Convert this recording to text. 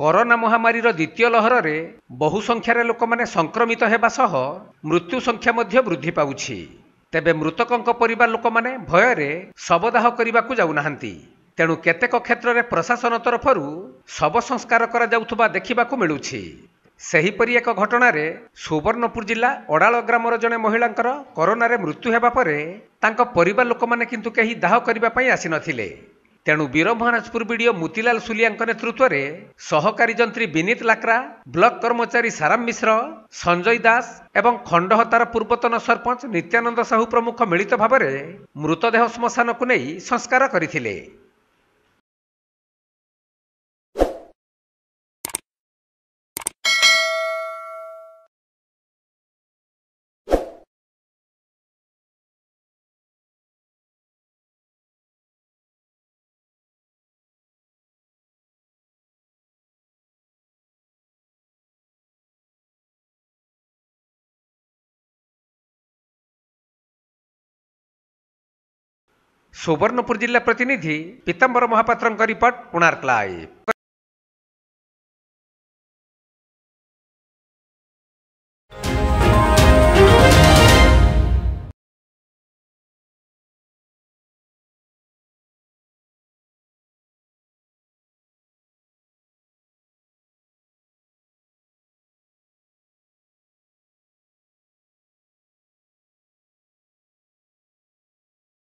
corona ମହାମାରୀର ଦ୍ୱିତୀୟ ଲହରରେ ବହୁ ସଂଖ୍ୟାରେ ଲୋକମାନେ ସଂକ୍ରମିତ ହେବା ସହ ମୃତ୍ୟୁ ସଂଖ୍ୟା ମଧ୍ୟ ବୃଦ୍ଧି ପାଉଛି ତେବେ ମୃତକଙ୍କ ପରିବାର ଲୋକମାନେ ଭୟରେ ଶବଦାହ କରିବାକୁ ଯାଉନାହାନ୍ତି ତେଣୁ କେତେକ କ୍ଷେତ୍ରରେ ପ୍ରଶାସନ ତରଫରୁ ଶବ ସଂସ୍କାର କରାଯାଉଥିବା ଦେଖିବାକୁ ମିଳୁଛି ସେହିପରି ଏକ ଘଟଣାରେ ସୁବର୍ଣ୍ଣପୁର ଜିଲ୍ଲା ଅଡାଳ ଗ୍ରାମର ଜଣେ ମହିଳାଙ୍କର କରୋନାରେ ମୃତ୍ୟୁ ହେବା ପରେ ତାଙ୍କ ପରିବାର ଲୋକମାନେ କିନ୍ତୁ କେହି ଦାହ କରିବା ପାଇଁ ଆସିନଥିଲେ ତେଣୁ ବୀରମହାରାଜପୁର ବିଡ଼ିଓ ମୁତିଲାଲ ସୁଲିଆଙ୍କ ନେତୃତ୍ୱରେ ସହକାରୀ ଯନ୍ତ୍ରୀ ବିନୀତ ଲାକ୍ରା ବ୍ଲକ କର୍ମଚାରୀ ସାରାମ ମିଶ୍ର ସଞ୍ଜୟ ଦାସ ଏବଂ ଖଣ୍ଡହତାର ପୂର୍ବତନ ସରପଞ୍ଚ ନିତ୍ୟାନନ୍ଦ ସାହୁ ପ୍ରମୁଖ ମିଳିତ ଭାବରେ ମୃତଦେହ ଶ୍ମଶାନକୁ ନେଇ ସଂସ୍କାର କରିଥିଲେ सुवर्णपुर जिल्ला प्रतिनिधि पितम्बर महापत्रको रिपोर्ट कणार्कलाई